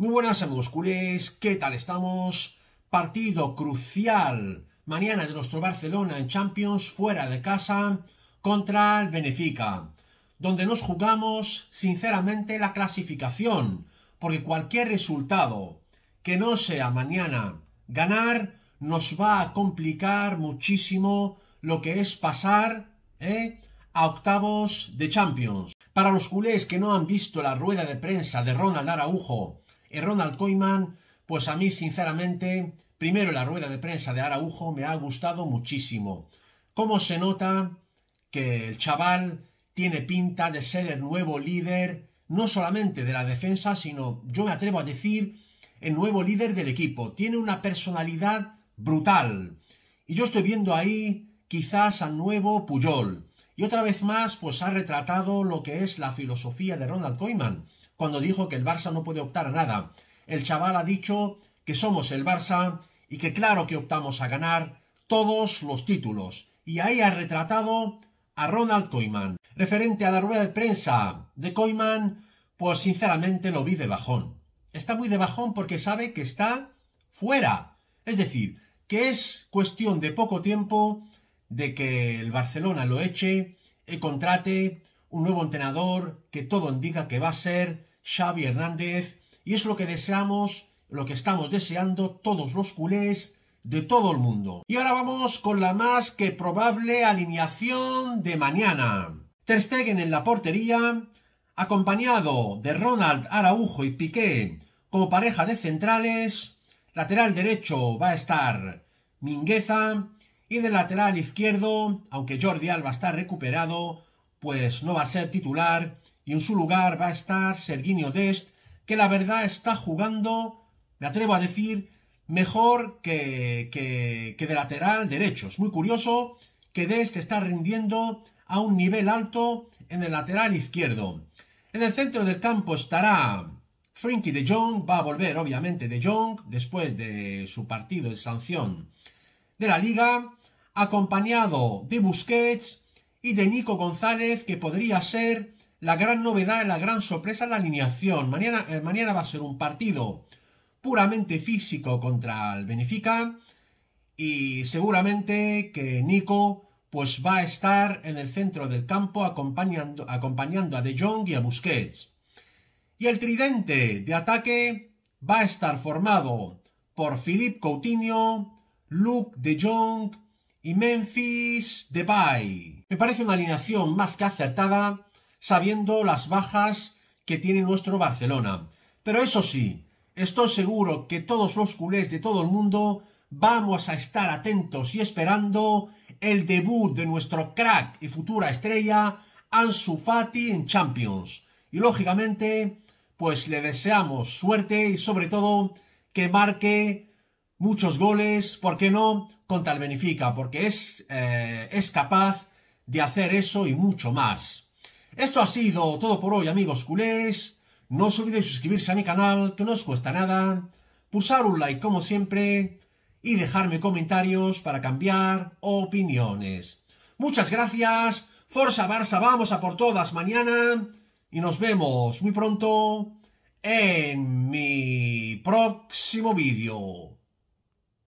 Muy buenas amigos culés, ¿qué tal estamos? Partido crucial mañana de nuestro Barcelona en Champions fuera de casa contra el Benfica, donde nos jugamos sinceramente la clasificación, porque cualquier resultado que no sea mañana ganar nos va a complicar muchísimo lo que es pasar ¿eh? a octavos de Champions. Para los culés que no han visto la rueda de prensa de Ronald Araujo Ronald Koeman, pues a mí sinceramente, primero la rueda de prensa de Araujo me ha gustado muchísimo. ¿Cómo se nota que el chaval tiene pinta de ser el nuevo líder, no solamente de la defensa, sino yo me atrevo a decir el nuevo líder del equipo? Tiene una personalidad brutal. Y yo estoy viendo ahí quizás al nuevo Puyol. Y otra vez más, pues ha retratado lo que es la filosofía de Ronald Koeman, cuando dijo que el Barça no puede optar a nada. El chaval ha dicho que somos el Barça y que claro que optamos a ganar todos los títulos. Y ahí ha retratado a Ronald Koeman. Referente a la rueda de prensa de Koeman, pues sinceramente lo vi de bajón. Está muy de bajón porque sabe que está fuera. Es decir, que es cuestión de poco tiempo de que el Barcelona lo eche, y eh, contrate un nuevo entrenador que todo indica que va a ser Xavi Hernández y es lo que deseamos, lo que estamos deseando todos los culés de todo el mundo. Y ahora vamos con la más que probable alineación de mañana. Ter Stegen en la portería, acompañado de Ronald Araujo y Piqué como pareja de centrales. Lateral derecho va a estar Mingueza, y de lateral izquierdo, aunque Jordi Alba está recuperado, pues no va a ser titular y en su lugar va a estar Serginio Dest, que la verdad está jugando, me atrevo a decir, mejor que, que de lateral derecho. Es muy curioso que Dest está rindiendo a un nivel alto en el lateral izquierdo. En el centro del campo estará Frankie de Jong, va a volver obviamente de Jong después de su partido de sanción de la liga acompañado de Busquets y de Nico González, que podría ser la gran novedad, la gran sorpresa en la alineación. Mañana, eh, mañana va a ser un partido puramente físico contra el Benfica y seguramente que Nico pues va a estar en el centro del campo acompañando, acompañando a De Jong y a Busquets. Y el tridente de ataque va a estar formado por Philippe Coutinho, Luke De Jong y Memphis Depay. Me parece una alineación más que acertada, sabiendo las bajas que tiene nuestro Barcelona. Pero eso sí, estoy seguro que todos los culés de todo el mundo vamos a estar atentos y esperando el debut de nuestro crack y futura estrella Ansu Fati en Champions. Y lógicamente, pues le deseamos suerte y sobre todo que marque muchos goles, ¿por qué no? Con tal Benfica, porque es, eh, es capaz de hacer eso y mucho más. Esto ha sido todo por hoy, amigos culés. No os olvidéis suscribirse a mi canal, que no os cuesta nada. Pulsar un like, como siempre. Y dejarme comentarios para cambiar opiniones. Muchas gracias. Forza Barça, vamos a por todas mañana. Y nos vemos muy pronto en mi próximo vídeo.